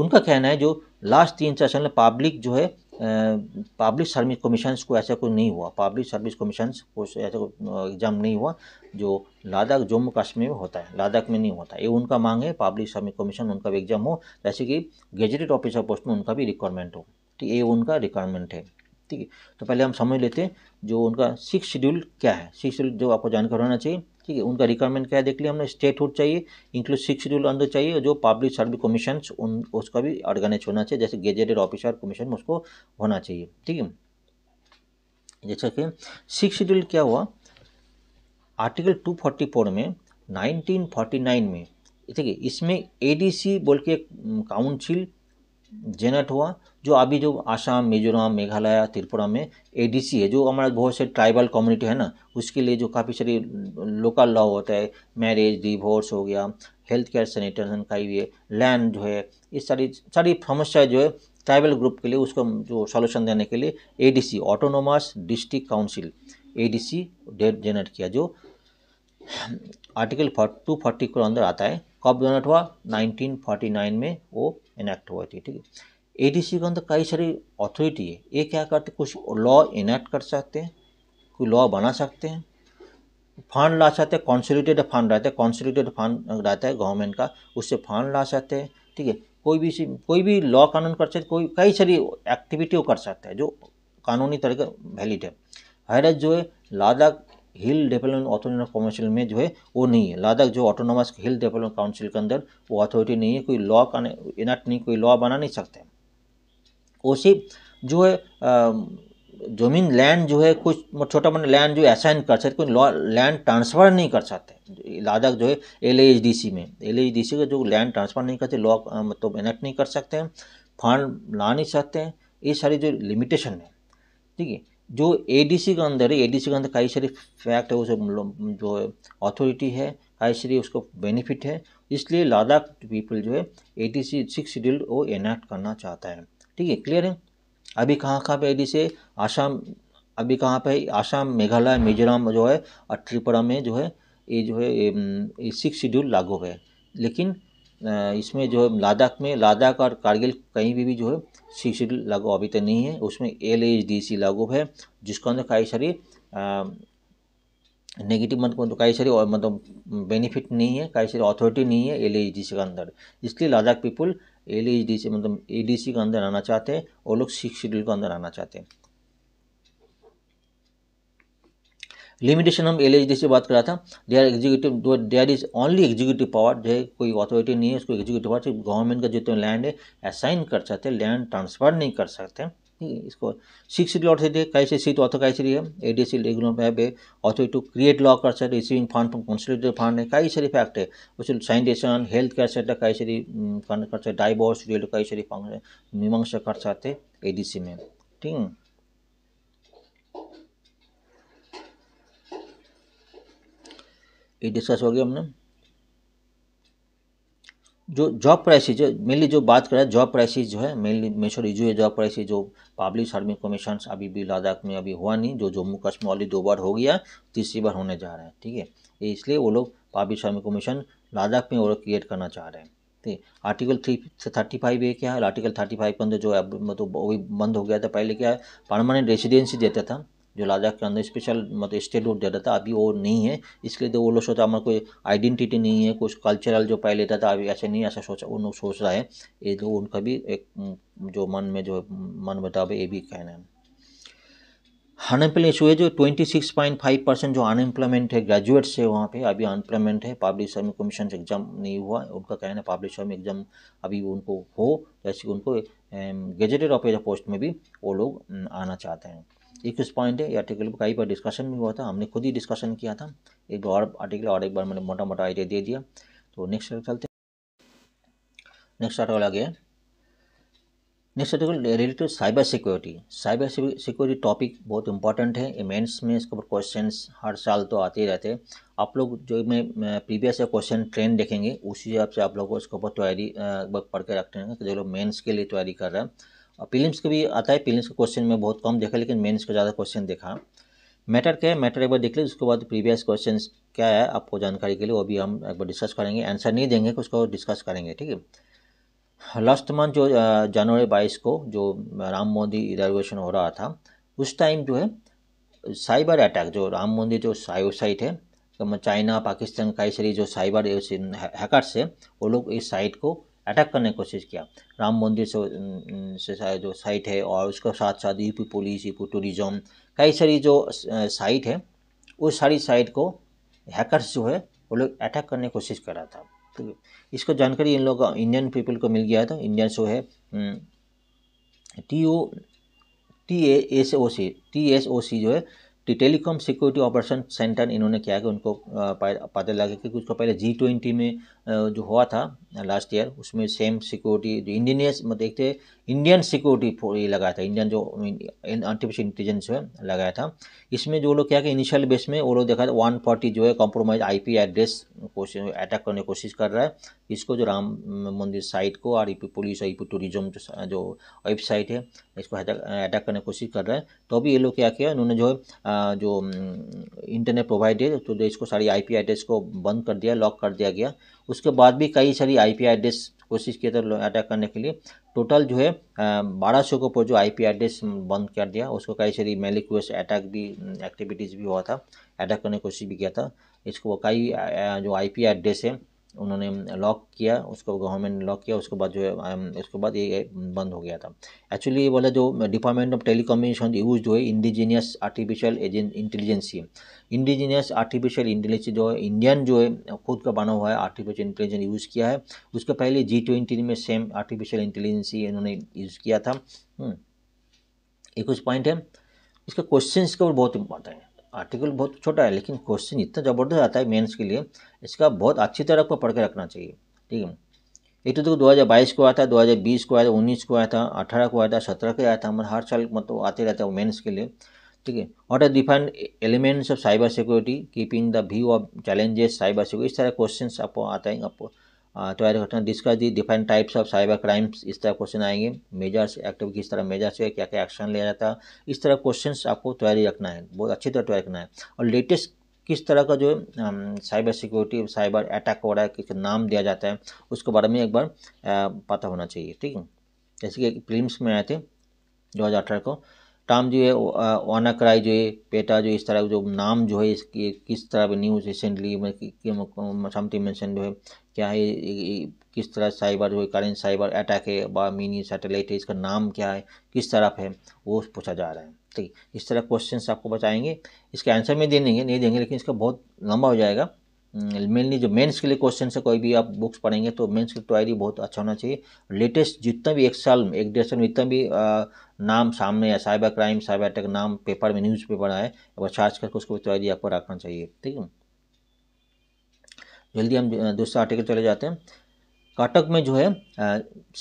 उनका कहना है जो लास्ट तीन चार साल में पब्लिक जो है पब्लिक सर्विस कमीशन को ऐसा कोई नहीं हुआ पब्लिक सर्विस कमीशन को ऐसा कोई एग्ज़ाम नहीं हुआ जो लद्दाख जम्मू कश्मीर में होता है लद्दाख में नहीं होता ये उनका मांग है पब्लिक सर्विस कमीशन उनका भी एग्ज़ाम हो जैसे कि गेजेटेड ऑफिसर पोस्ट में उनका भी रिक्वायरमेंट हो ठीक ये उनका रिक्वायरमेंट है ठीक है तो पहले हम समझ लेते हैं जो उनका सिक्स शेड्यूल क्या है सिक्स शेड्यूल जो आपको जानकारी होना चाहिए ठीक है उनका रिक्वायरमेंट क्या है देख लिया हमने स्टेटहुड चाहिए इंक्लूड सिक्स शेड्यूल अंदर चाहिए जो पब्लिक सर्विस कमीशन उन उसका भी ऑर्गेनाइज होना चाहिए जैसे गेजेटेड ऑफिसर कमीशन उसको होना चाहिए ठीक है जैसा कि सिक्स शेड्यूल क्या हुआ आर्टिकल 244 में 1949 में ठीक है इसमें एडीसी बोल के काउंसिल जेनेट हुआ जो अभी जो आसाम मिजोराम मेघालय त्रिपुरा में एडीसी है जो हमारा बहुत से ट्राइबल कम्युनिटी है ना उसके लिए जो काफ़ी सारी लोकल लॉ होता है मैरिज डिवोर्स हो गया हेल्थ केयर सैनिटेशन का ही है लैंड जो है ये सारी सारी समस्या जो है ट्राइबल ग्रुप के लिए उसको जो सोल्यूशन देने के लिए A C autonomous district council ADC डेट जेनरेट किया जो आर्टिकल टू फोर्टी के अंदर आता है कब डोनेट हुआ 1949 में वो इनैक्ट हुआ थी ठीक है ए के अंदर कई सारी अथॉरिटी है ये क्या करते कुछ लॉ इनैक्ट कर सकते हैं कोई लॉ बना सकते हैं फंड ला सकते हैं कॉन्सोलिटेड फंड रहता है कॉन्सोलिटेड फंड रहता है गवर्नमेंट का उससे फंड ला सकते हैं ठीक है कोई भी कोई भी लॉ कानून कर सकते कोई कई सारी एक्टिविटी वो कर सकता है जो कानूनी तरीके वैलिड है हर जो है Ladakh hill development of council में जो है वो नहीं है लद्दाख जो ऑटोनोमस हिल डेवलपमेंट काउंसिल के अंदर वो अथॉरिटी नहीं है कोई लॉ का इनाट नहीं कोई लॉ बना नहीं सकते वो सिर्फ जो है जमीन लैंड जो है कुछ छोटा मोटा लैंड जो असाइन कर सकते कोई लॉ लैंड ट्रांसफ़र नहीं कर सकते लद्दाख जो है एल में एल का जो लैंड ट्रांसफ़र नहीं करते लॉ मतलब इनैक्ट नहीं कर सकते हैं फंड ला नहीं सकते हैं ये सारी जो लिमिटेशन है ठीक है जो एडीसी के अंदर है एडीसी के अंदर कई सारी फैक्ट है उसे जो अथॉरिटी है कई सारी उसको बेनिफिट है इसलिए लद्दाख पीपल जो है A D C six schedule वो एनैक्ट करना चाहता है ठीक है क्लियर है अभी कहाँ कहाँ पे डी सी आसाम अभी कहाँ पे आसाम मेघालय मिजोरम जो है और त्रिपुरा में जो है ये जो है सिक्स शेड्यूल लागू है लेकिन इसमें जो है लद्दाख में लद्दाख और कारगिल कहीं भी, भी जो है सी सी लागू अभी तक नहीं है उसमें एल एच डी सी लागू है जिसके अंदर कई सारी नेगेटिव मतलब तो कई सारी मतलब बेनिफिट नहीं है कई सारी अथॉरिटी नहीं है एल एच डी सी के अंदर इसलिए Ladakh people L H D C मतलब ए डी सी के अंदर आना चाहते हैं और लोग सिक्स शेड्यूल के अंदर आना चाहते हैं लिमिटेशन हम एल एच डी से बात करा था there executive there is only executive power जो है कोई अथॉरिटी नहीं है उसको एग्जीक्यूटिव पावर गवर्नमेंट का जितना लैंड है असाइन कर सकते हैं लैंड ट्रांसफर नहीं कर सकते इसको सिक्स लॉट है कैसे सीट ऑथो कैसे है ए डी सी रेगुलर ऐप है ऑथोरिटी टू क्रिएट लॉ कर सकते receiving fund from consolidated fund है कई सारी फैक्ट है उसमें सैनिटेशन हेल्थ केयर सेक्टर कई सारी कर सकते डाइवोर्स रिलेटेड कई सारी मीमांसा कर सकते ए डी सी में ठीक है ये डिस्कस हो गया हमने जो जॉब प्राइसेज जो मेनली जो बात करें जॉब प्राइसेज जो है मेनली मेशोर इजू है जॉब प्राइसेज जो पब्लिक सर्विस कमीशन अभी भी लद्दाख में अभी हुआ नहीं जो जम्मू कश्मीर वाली दो बार हो गया तीसरी बार होने जा रहा है ठीक है इसलिए वो लोग पब्लिक सर्विस कमीशन लद्दाख में वो लोग क्रिएट करना चाह रहे हैं ठीक article three thirty five A क्या है आर्टिकल थर्टी फाइव के अंदर जो है मतलब तो वो भी बंद हो गया था पहले क्या है परमानेंट रेसिडेंसी देता था जो लद्दाख के अंदर स्पेशल मतलब स्टेट हो देता था अभी वो नहीं है इसलिए तो वो लोग सोचा हमारा कोई आइडेंटिटी नहीं है कुछ कल्चरल जो पहले था, था अभी ऐसे नहीं ऐसा सोचा उन लोग सोच रहा है ये तो उनका भी एक जो मन में जो मन बतावे ये भी कहना है अनएम्प्लॉय है जो twenty six point five percent जो अनएम्प्लॉयमेंट है ग्रेजुएट्स है वहाँ पे अभी अनएम्प्लॉयमेंट है पब्लिक सर्विस कमीशन एग्ज़ाम नहीं हुआ उनका कहना है पब्लिक सर्विस एग्ज़ाम अभी उनको हो जैसे उनको गेजेटेड ऑफिसर पोस्ट में भी वो लोग आना चाहते हैं इक्कीस पॉइंट है ये आर्टिकल पर कई बार डिस्कशन भी हुआ था हमने खुद ही डिस्कशन किया था एक और आर्टिकल और एक बार मैंने मोटा मोटा आइडिया दे दिया तो नेक्स्ट चलते नेक्स्ट आर्टिकल आ गया next article related cyber security cyber security topic बहुत इंपॉर्टेंट है इमेंट्स में इसके ऊपर क्वेश्चन हर साल तो आते ही रहते हैं आप लोग जो मैं प्रीवियस क्वेश्चन ट्रेंड देखेंगे उसी हिसाब से आप लोगों को इसके ऊपर तैयारी पढ़ के रखते हैं जो लोग मेन्स के लिए तैयारी कर रहे हैं प्रीलिम्स को भी आता है प्रीलिम्स के क्वेश्चन में बहुत कम देखा लेकिन मेन्स का ज़्यादा क्वेश्चन देखा मैटर क्या है मैटर एक बार देख लीजिए उसके बाद प्रीवियस क्वेश्चन क्या है आपको जानकारी के लिए वो भी हम एक बार डिस्कस करेंगे आंसर नहीं देंगे तो उसको डिस्कस करेंगे ठीक है लास्ट मंथ जो जनवरी बाईस को जो राम मोदी रिजर्वेशन हो रहा था उस टाइम जो है साइबर अटैक जो राम मंदिर जो साइट है चाइना पाकिस्तान कई सारी जो साइबर हैकर्स है वो लोग इस साइट को अटैक करने की कोशिश किया राम मंदिर से से जो साइट है और उसके साथ साथ यूपी पुलिस यूपी टूरिज्म कई सारी जो साइट है उस सारी साइट को हैकर्स जो है वो लोग अटैक करने की कोशिश कर रहा था तो इसको जानकारी इन लोग इंडियन पीपल को मिल गया था इंडियन जो है T O T A S O C T S O C जो है T telecom security operation centre इन्होंने क्या है कि उनको पता लगा कि उसको पहले जी ट्वेंटी में जो हुआ था लास्ट ईयर उसमें सेम सिक्योरिटी जो इंडियन मतलब एक थे इंडियन सिक्योरिटी लगाया था इंडियन जो आर्टिफिशियल इंटेलिजेंस में लगाया था इसमें जो लोग क्या कि इनिशियल बेस में वो लोग देखा था वन फोर्टी जो है कॉम्प्रोमाइज आईपी एड्रेस कोशिश अटैक करने की कोशिश कर रहा है इसको जो राम मंदिर साइट को और ईपी पुलिस और ईपी टूरिज्म जो, जो वेबसाइट है इसको अटैक करने की कोशिश कर रहा है तो अभी ये लोग क्या किया उन्होंने जो है जो इंटरनेट प्रोवाइडर तो इसको सारी आई एड्रेस को बंद कर दिया लॉक कर दिया गया उसके बाद भी कई सारी आई आई एड्रेस कोशिश किए थे अटैक करने के लिए टोटल जो है बारह सौ के ऊपर जो आई आई एड्रेस बंद कर दिया उसको कई सारी मेलिक्वेस अटैक भी एक्टिविटीज़ भी हुआ था अटैक करने की कोशिश भी किया था इसको कई जो आई आई एड्रेस है उन्होंने लॉक किया उसको गवर्नमेंट ने लॉक किया उसके बाद जो है um, उसके बाद ये बंद हो गया था एक्चुअली ये वाला जो डिपार्टमेंट ऑफ टेली यूज जो है indigenous artificial intelligence indigenous artificial intelligence जो है इंडियन जो है खुद का बना हुआ है आर्टिफिशियल इंटेलिजेंस यूज़ किया है उसके पहले जी ट्वेंटी में सेम आर्टिफिशियल इंटेलिजेंस ही इन्होंने यूज़ किया था एक हम्म, कुछ पॉइंट है इसका क्वेश्चन का बहुत इंपॉर्टेंट है आर्टिकल बहुत छोटा है लेकिन क्वेश्चन इतना ज़बरदस्त आता है मेंस के लिए इसका बहुत अच्छी तरह आपको पढ़ के रखना चाहिए ठीक है एक तो देखो दो हज़ार बाईस को आया था दो हज़ार बीस को आया था उन्नीस को आया था अठारह को आया था सत्रह को आया था हमारे हर साल मतलब आते रहता है मेन्स के लिए ठीक है what are define elements of cyber security keeping the view of challenges cyber security इस तरह क्वेश्चन आपको आता है आपको तैयार करते हैं discuss the define types of cyber crimes इस तरह क्वेश्चन आएंगे मेजर्स एक्टिव किस तरह मेजर्स है क्या क्या एक्शन लिया जाता है इस तरह क्वेश्चन आपको तैयारी रखना है बहुत अच्छी तरह तैयारी रखना है और लेटेस्ट किस तरह का जो है साइबर सिक्योरिटी साइबर अटैक हो रहा है किस नाम दिया जाता है उसके बारे में एक बार पता होना चाहिए ठीक है जैसे कि फिल्म्स में आए थे दो को टाम जो है वानाक्राई जो है पेटा जो इस तरह जो नाम जो है इसकी किस तरह भी न्यूज़ रिसेंटली समथिंग मैंशन जो है क्या है किस तरह साइबर जो है करेंट साइबर अटैक है बा मिनी सैटेलाइट है इसका नाम क्या है किस तरफ है वो पूछा जा रहा है ठीक इस तरह क्वेश्चन आपको बताएंगे इसके आंसर में दे देंगे नहीं देंगे लेकिन इसका बहुत लंबा हो जाएगा हम्म, मेनली जो मेंस के लिए क्वेश्चन है कोई भी आप बुक्स पढ़ेंगे तो मेंस की ट्वायरी बहुत अच्छा होना चाहिए लेटेस्ट जितना भी एक साल में एक डेढ़ साल में जितना भी आ, नाम सामने आया साइबर क्राइम साइबर अटैक नाम पेपर में न्यूज़ पेपर आए और सर्च करके उसको ट्वायरी आपको रखना चाहिए ठीक है जल्दी हम दूसरा आर्टिकल चले जाते हैं कटक में जो है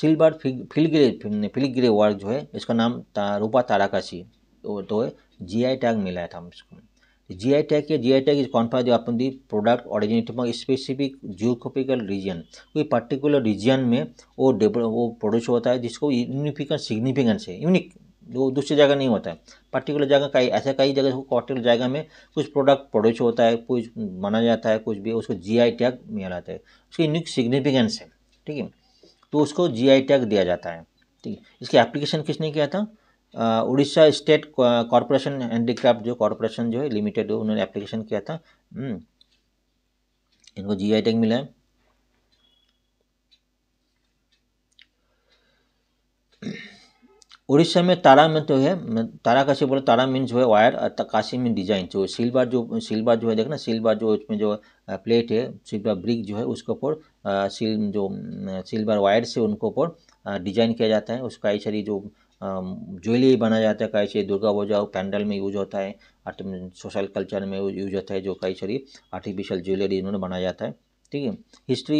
सिल्वर फिलग्रे फिलग्रे वर्क जो है इसका नाम रूपा ताराकाशी तो जी आई टैग मिला था उसको जी आई टैग के G I tag is conferred upon the product originate specific geographical region कोई पर्टिकुलर रीजन में वो वो प्रोड्यूस होता है जिसको यूनिफिकेंट सिग्निफिकेंस है यूनिक जो दूसरी जगह नहीं होता है पर्टिकुलर जगह कई ऐसा कई जगह पर्टिकुलर जगह में कुछ प्रोडक्ट प्रोड्यूस होता है कुछ माना जाता है कुछ भी उसको जी आई टैग मिला जाता है उसकी यूनिक सिग्निफिकेंस है ठीक है तो उसको जी आई टैग दिया जाता है ठीक है इसकी एप्लीकेशन किसने किया था उड़ीसा स्टेट कॉरपोरेशन हैंडीक्राफ्ट जो कॉरपोरेशन जो है लिमिटेड उन्होंने एप्लीकेशन किया था हम्म, इनको जी आई टैग मिला है उड़ीसा में तारा में तो है तारा का बोला तारा मीन्स जो है वायर काशी में डिजाइन जो सिल्वर जो सिल्वर जो है देखना सिल्वर जो उसमें जो प्लेट है सिल्वर ब्रिक जो है उसके ऊपर सिल जो सिल्वर वायर से उनको ऊपर डिजाइन किया जाता है उसका ऐसा जो ज्वेलरी बनाया जाता है कई सारी दुर्गा पूजा पैंडल में यूज होता है आर्ट सोशल कल्चर में यूज होता है जो कई सारी आर्टिफिशियल ज्वेलरी इन्होंने बनाया जाता है ठीक है हिस्ट्री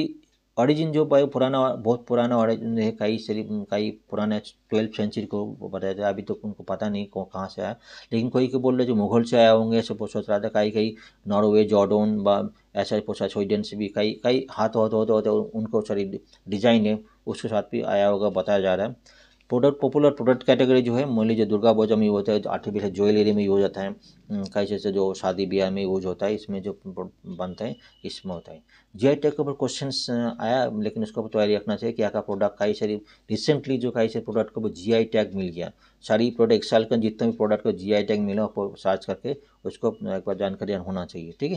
ऑरिजिन जो भाई पुराना बहुत पुराना ऑरिजिन है कई सारी कई पुराने ट्वेल्थ सेंचुरी को बताया जाए अभी तो उनको पता नहीं कहाँ से आया लेकिन कोई को बोल रहे जो मुगल से आया होंगे ऐसे सोच रहा था कई कई नॉर्वे जॉर्डन व ऐसा पोसा स्वीडन से भी कई कई हाथ होते होते होते उनको सारी डिजाइन है उसके साथ भी आया होगा बताया जा रहा है प्रोडक्ट पॉपुलर प्रोडक्ट कैटेगरी जो है मान लीजिए दुर्गा पूजा में यूज होता है आर्टिफिशियल ज्वेलरी में यूज होता है हम्म, कैसे से जो शादी ब्याह में यूज होता है इसमें जो बनता है इसमें होता है जी टेक के ऊपर क्वेश्चन आया लेकिन उसको तैयारी रखना चाहिए कि आपका प्रोडक्ट कई सारी रिसेंटली जो कई सारे प्रोडक्ट को जी आई टैग मिल गया सारी प्रोडक्ट एक साल का जितने भी प्रोडक्ट को जी आई टैग मिला आपको सर्च करके उसको एक बार जानकारी होना चाहिए ठीक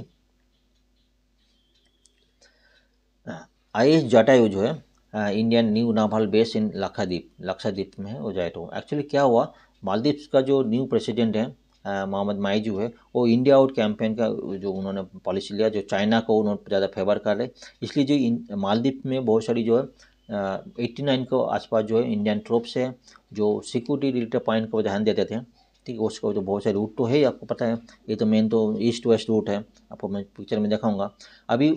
है आई एस जाटा जो है Indian new naval base in Lakshadweep Lakshadweep में है वो जाए तो एक्चुअली क्या हुआ मालदीप का जो न्यू प्रेसिडेंट है मोहम्मद माइजू है वो इंडिया आउट कैंपेन का जो उन्होंने पॉलिसी लिया जो चाइना को उन्होंने ज़्यादा फेवर कर रहे इसलिए जो मालदीप में बहुत सारी जो है एट्टी नाइन के आसपास जो है इंडियन ट्रोप्स है जो सिक्योरिटी रिलेटेड पॉइंट को ध्यान देते थे ठीक है उसका जो बहुत सारे रूट तो है ही आपको पता है ये तो मेन तो ईस्ट वेस्ट रूट है आपको मैं पिक्चर में दिखाऊंगा अभी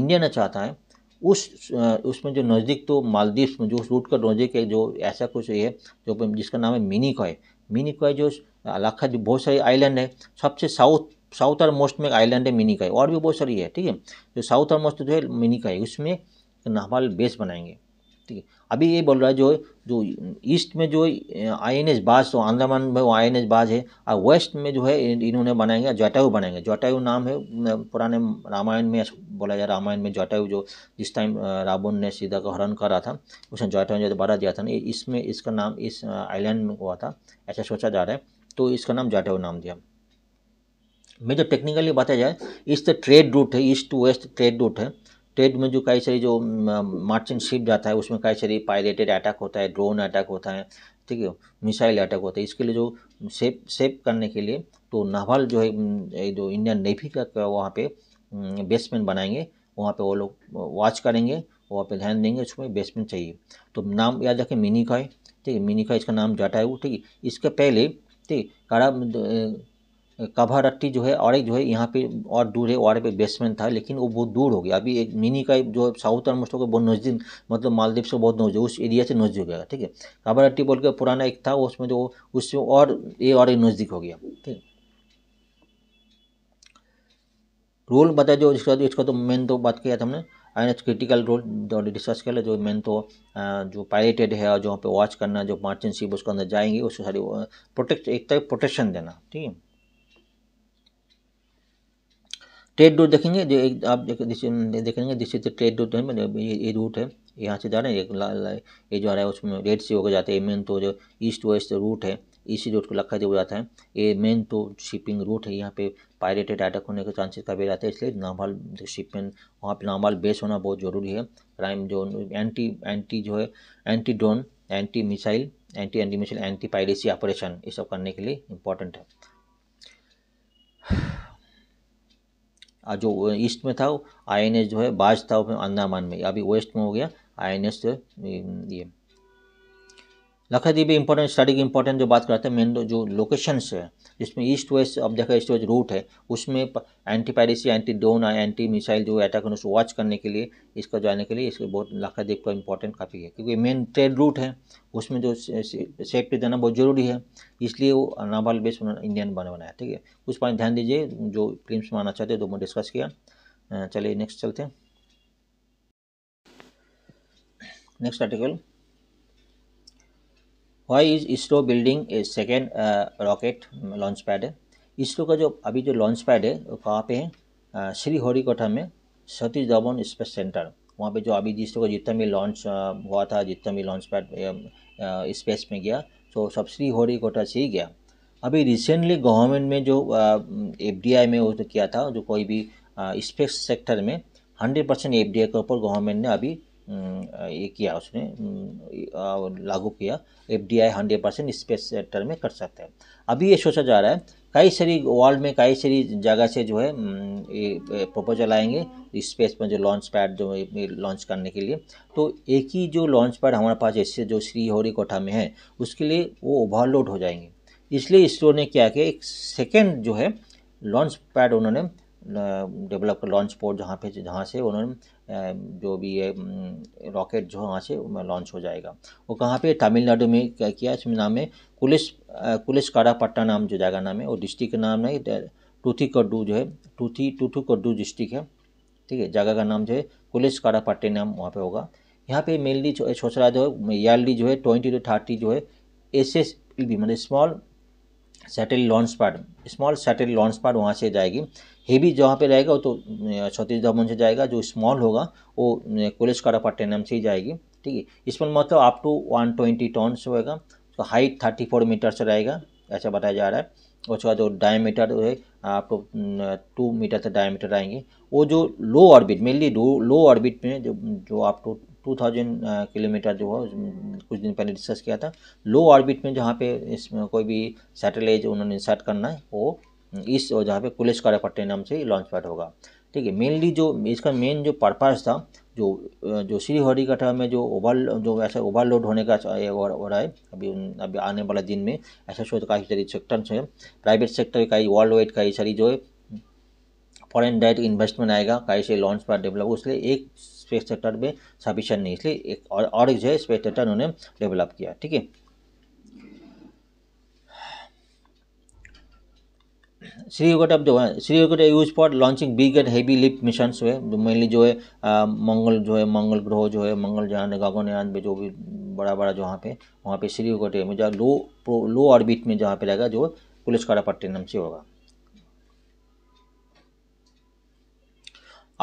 इंडिया ने चाहता है उस उसमें जो नज़दीक तो मालदीव्स में जो उस रूट का नज़दीक है जो ऐसा कुछ है जो जिसका नाम है मिनी कॉय मिनी कॉय जो इलाका जो बहुत सारी आइलैंड है सबसे साउथ साउथ और मोस्ट में आइलैंड है मिनी कॉय और भी बहुत सारी है ठीक है जो साउथ और मोस्ट जो है मिनी कॉय उसमें नाभाल बेस बनाएंगे ठीक है अभी ये बोल रहा है जो जो ईस्ट में जो आई एन एस बाज तो आंदामान में वो आई एन एस बाज है और वेस्ट में जो है इन्होंने बनाएंगे जटायु बनाएंगे जटायु नाम है पुराने रामायण में बोला जाए रामायण में जटायु जो जिस टाइम रावण ने सीधा का हरण करा था उसने जटायु जो बढ़ा दिया था ना इसमें इसका नाम इस आइलैंड में हुआ था ऐसा सोचा जा रहा है तो इसका नाम जटायु नाम दिया मेजर टेक्निकली बताया जाए इस ट्रेड तो रूट है east to west trade route है ट्रेड में जो कई सारी जो मार्चेंट शिप जाता है उसमें कई सारी पायलटेड अटैक होता है ड्रोन अटैक होता है ठीक है मिसाइल अटैक होता है इसके लिए जो सेप सेप करने के लिए तो नावल जो है जो इंडियन नेवी का वहाँ पे बेसमेंट बनाएंगे वहाँ पे वो लोग वॉच करेंगे वहाँ पे ध्यान देंगे उसमें बेसमेंट चाहिए तो नाम याद रखें मिनी का ठीक है मिनी का इसका नाम जाटा है वो ठीक है इसके पहले ठीक है काड़ा रट्टी जो है और एक जो है यहाँ पे और दूर है और पे बेसमेंट था लेकिन वो बहुत दूर हो गया अभी एक मिनी का जो साउथ ऑलमोस्ट हो गया बहुत नज़दीक मतलब मालदीव से बहुत नजदीक उस एरिया से नजदीक हो गया ठीक है काभारट्टी बोल के पुराना एक था उसमें जो उसमें और ये और एक नज़दीक हो गया ठीक है रोल बताया जो इसका इसका तो मेन तो बात किया था हमने आई क्रिटिकल रोल डिस्कस कर जो मेन तो जो पायलटेड है और जहाँ पे वॉच करना जो मार्चेंट शिप उसके अंदर जाएंगे उसको सारी प्रोटेक्ट एक तरह प्रोटेक्शन देना ठीक है ट्रेड रूट देखेंगे जो एक आप देखेंगे this is the trade route तो है मतलब ये ये रूट है यहाँ से जा रहे हैं एक ये जो आ रहा है उसमें रेड से होकर जाते हैं मेन तो जो ईस्ट वेस्ट रूट है इसी रूट को लखा दिया जाता है ये मेन तो शिपिंग रूट है यहाँ पे पायरेटेड अटैक होने के चांसेस काफ़ी रहते हैं इसलिए नामवाल शिपमेंट वहाँ पे नामवाल बेस होना बहुत ज़रूरी है क्राइम जो एंटी एंटी जो है anti drone anti missile anti anti missile anti piracy operation ये सब करने के लिए इम्पोर्टेंट है जो ईस्ट में था वो आई एन एस जो है बाज था अंदामान में अभी वेस्ट में हो गया आई एन एस जो है ये लक्षद्वीप भी इंपॉर्टेंट स्टडी की इंपॉर्टेंट जो बात करते हैं मेन जो लोकेशंस है जिसमें ईस्ट वेस्ट अब देखा ईस्ट वेस्ट रूट है उसमें anti piracy anti drone anti missile जो अटैक है उसको वॉच करने के लिए इसको जाने के लिए इसके बहुत लक्षद्वीप का इंपॉर्टेंट काफ़ी है क्योंकि मेन ट्रेड रूट है उसमें जो सेफ्टी देना बहुत ज़रूरी है इसलिए वो नाबाल बेस इंडियन बना बनाया ठीक है उस पर ध्यान दीजिए जो फिल्म में आना चाहते हैं दोनों तो डिस्कस किया चलिए नेक्स्ट चलते हैं next article why is ISRO building a second rocket launch pad है इसरो का जो अभी जो लॉन्च पैड है वो कहाँ पे है uh, श्री श्रीहरिकोटा में सतीश धवन स्पेस सेंटर वहाँ पे जो अभी जिसरो का जितना भी लॉन्च uh, हुआ था जितना भी लॉन्च पैड स्पेस में गया तो सब श्री श्रीहरिकोटा से ही गया अभी रिसेंटली गवर्नमेंट में जो एफ डी आई में वो तो किया था जो कोई भी स्पेस uh, सेक्टर में hundred percent F D I के ऊपर गवर्नमेंट ने अभी ये किया उसने लागू किया F D I hundred percent space sector में कर सकते हैं अभी ये सोचा जा रहा है कई सारी वर्ल्ड में कई सारी जगह से जो है ये प्रपोजल आएंगे स्पेस में जो लॉन्च पैड जो लॉन्च करने के लिए तो एक ही जो लॉन्च पैड हमारे पास जैसे जो कोठा में है उसके लिए वो ओवरलोड हो जाएंगे इसलिए इसरो ने क्या किया एक सेकेंड जो है लॉन्च पैड उन्होंने डेवलप लॉन्च पोर्ट जहाँ पे जहाँ से उन्होंने जो भी है रॉकेट जो वहाँ से लॉन्च हो जाएगा वो कहाँ पे तमिलनाडु में क्या किया इसमें नाम है कुलिस कुलिस काड़ापट्टा नाम जो जगह नाम है और डिस्ट्रिक्ट का नाम है कड्डू जो है टूथी कड्डू डिस्ट्रिक्ट है ठीक है जगह का नाम जो है कुलिस काड़ापट्टे नाम वहाँ पर होगा यहाँ पर मेनली सोच रहा जो है ईयरली जो है ट्वेंटी टू थर्टी जो है एस एस बी मतलब small satellite launch pad small satellite launch pad वहाँ से जाएगी हेवी जहाँ पे रहेगा वो तो छत्तीस धवन से जाएगा जो स्मॉल होगा वो कोलेज कारापाटेनम से ही जाएगी ठीक है इसमें मतलब up to one twenty tons होगा उसका हाइट थर्टी फोर मीटर से रहेगा ऐसा बताया जा रहा है उसका जो डायमीटर है आप तो टू मीटर से डायमीटर आएंगे वो जो low orbit mainly low orbit में जो जो आप टू थाउजेंड किलोमीटर जो है कुछ दिन पहले डिस्कस किया था लो ऑर्बिट में जहाँ पे इसमें कोई भी सैटेलाइट उन्होंने इंसर्ट करना है वो इस जहाँ पे कुलेश कार्यापट्टे नाम से लॉन्च पैड होगा ठीक है मेनली जो इसका मेन जो पर्पज़ था जो uh, जो श्रीहरिकटा में जो ओवर जो ऐसा ओवरलोड होने का हो रहा है अभी अभी आने वाला दिन में ऐसा शो काफ़ी सारी सेक्टर्स से प्राइवेट सेक्टर का वर्ल्ड वाइड का ही सारी जो है फॉरन डायरेक्ट इन्वेस्टमेंट आएगा कहीं से लॉन्च पर डेवलप उसलिए एक स्पेस सेक्टर में सफिशेंट नहीं इसलिए एक और, और जो है स्पेस सेक्टर उन्होंने डेवलप किया ठीक है अब जो है Sriharikota use for launching big and heavy lift mission हुए है मेनली जो है मंगल जो है मंगल ग्रह जो है मंगल जहान गगनयान में जो भी बड़ा बड़ा जहाँ पे वहाँ पे श्रीहरिकोटे में जहाँ लो लो ऑर्बिट में जहाँ पे रहेगा जो पुलिस कारापट्टिनम से होगा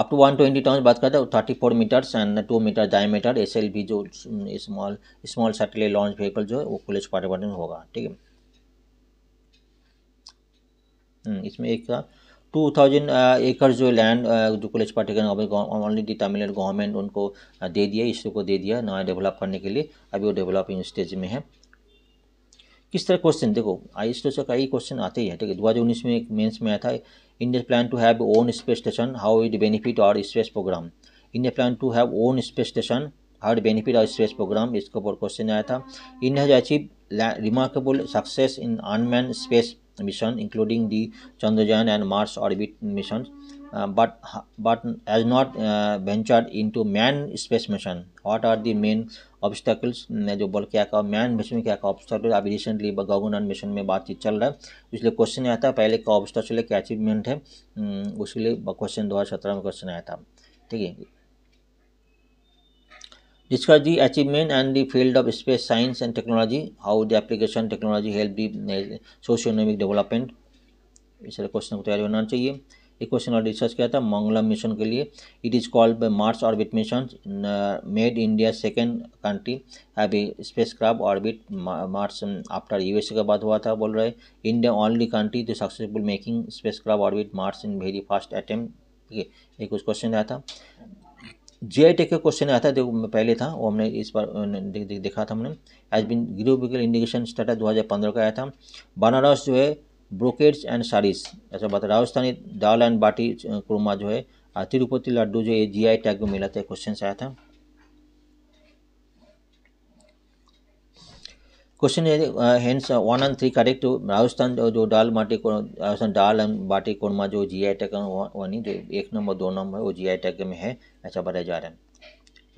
अप टू 120 टन बात करते हैं thirty four metres and two metre diameter S L भी जो small small satellite launch vehicle जो है वो कॉलेज पार्टिवर्टन होगा ठीक है हम्म, इसमें एक टू थाउजेंड एकड़ जो लैंड जो कॉलेज अभी ऑलरेडी तमिलनाडु गवर्नमेंट उनको दे दिया इसरो को दे दिया नया डेवलप करने के लिए अभी वो डेवलपिंग स्टेज में है किस तरह क्वेश्चन देखो आई एस से कई क्वेश्चन आते ही है ठीक है दो हज़ार उन्नीस में एक मेन्स में आया था India plan to have own space station how it benefit our space program India plan to have own space station how it benefit our space program इसके ऊपर क्वेश्चन आया था India has achieve remarkable success in unmanned space mission including the Chandrayaan and Mars orbit mission but but has not ventured into manned space mission. What are the main obstacles ने जो बोल क्या कहा man mission में क्या कहा obstacle अभी recently गगन mission में बातचीत चल रहा है इसलिए क्वेश्चन आता है पहले का ऑब्स्टेकल क्या अचीवमेंट है उसके लिए क्वेश्चन दो हज़ार सत्रह में क्वेश्चन आया था ठीक है discuss the achievement and the field of space science and technology how the application technology help the socio economic development इस तरह क्वेश्चन को तैयार होना चाहिए एक क्वेश्चन और डिस्कस किया था मंगलम मिशन के लिए it is called by Mars orbit mission made India second country have spacecraft orbit Mars after USA के बाद हुआ था बोल रहे India only country to successful making spacecraft orbit Mars in very fast attempt ठीक है ये कुछ क्वेश्चन आया था जे आई टेक का क्वेश्चन आया था जो पहले था वो हमने इस बार देखा था हमने एज बिन ग्रोबिकल इंडिकेशन स्टेटस पंद्रह का आया था बनारस जो है ब्रोकेट्स एंड साड़ीज ऐसा बता राजस्थानी दाल एंड बाटी कुरमा जो है तिरुपति लड्डू जो ये जीआई टैग में मिला था क्वेश्चन आया था question hence one and three correct Rajasthan जो दाल बाटी राजस्थान दाल एंड बाटी कोरमा जो जी आई टैग वनी जो एक नंबर दो नंबर वो जी आई टैग में है ऐसा बताया जा रहा है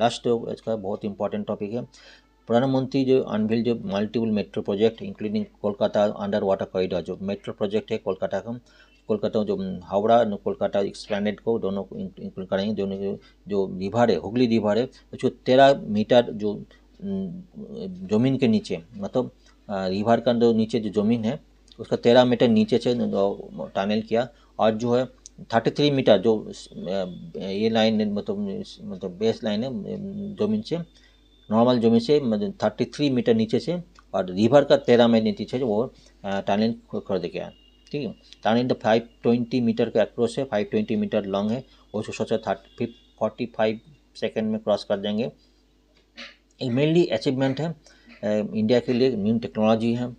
लास्ट इसका बहुत इंपॉर्टेंट टॉपिक है प्रधानमंत्री जो अनभिल जो multiple metro project including Kolkata underwater corridor जो मेट्रो प्रोजेक्ट है कोलकाता का कोलकाता जो हावड़ा कोलकाता एक्सप्लैनेट को दोनों को इंक्लूड करेंगे दोनों जो, जो है हुगली रिवर है उसको तेरह मीटर जो जमीन के नीचे मतलब रिवर का जो नीचे जो जमीन है उसका तेरह मीटर नीचे से टनल किया और जो है थर्टी थ्री मीटर जो ये लाइन मतलब मतलब बेस लाइन है जमीन से नॉर्मल जमी से थर्टी थ्री मीटर नीचे से और रिवर का तेरह मीटर नीचे से वो टनलिंग कर के गया ठीक है तो फाइव ट्वेंटी मीटर का अप्रोच है फाइव ट्वेंटी मीटर लॉन्ग है वो सोचा थर्टी फोर्टी फाइव सेकेंड में क्रॉस कर देंगे ये मेनली अचीवमेंट है इंडिया के लिए न्यू टेक्नोलॉजी है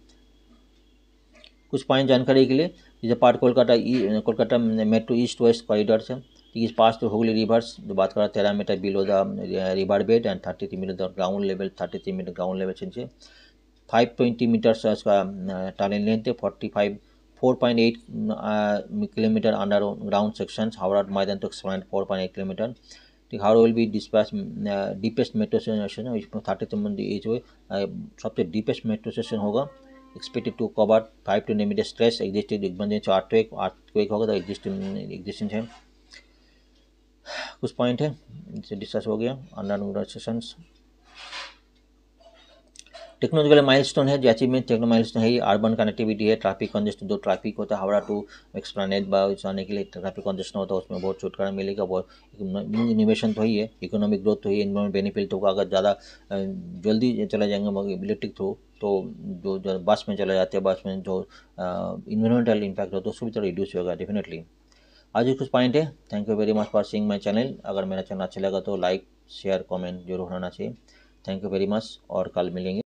कुछ पॉइंट जानकारी के लिए जैसे part Kolkata Kolkata metro east west corridor से These pass through Hooghly rivers, the Batkara 13 meter below the um, river bed and 33 meter ground level, 33 uh, um, uh, mm, uh, mm, meter ground level change. 520 meters उसका tunnel length है 45 4.8 kilometre underground section Howrah Maidan तक span 4.8 kilometre ठीक Howrah will be dispatch deepest metro station है इसमें thirty three ये जो सबसे deepest metro station होगा expected to cover five two metre stress existing चार आर्थ होगा तो एग्जिस्टिंग एग्जिस्टिंग mm, है कुछ पॉइंट है इनसे डिस्कस हो गया अंडर नंबर सेशंस टेक्नोलॉजिकल है जो अचीवमेंट टेक्नो स्टोन है अर्बन कनेक्टिविटी है ट्रैफिक कंजेस्ट जो ट्रैफिक होता है हावड़ा टू एक्सप्लानेट बाने के लिए ट्रैफिक कंजेस्टन होता है उसमें बहुत छुटकारा मिलेगा बहुत इनोवेशन तो ही है इकोनॉमिक ग्रोथ तो ही इन्वायरमेंट बेनिफिट होगा अगर ज़्यादा जल्दी चले जाएंगे इलेक्ट्रिक थ्रू तो, तो जो बस में चले जाते हैं बस में जो इन्वायरमेंटल इम्पैक्ट होता है उसको भी थोड़ा रिड्यूस होगा डेफिनेटली आज के कुछ पॉइंट है thank you very much for seeing my channel अगर मेरा चैनल अच्छा लगा तो लाइक शेयर कमेंट जरूर होना चाहिए थैंक यू वेरी मच और कल मिलेंगे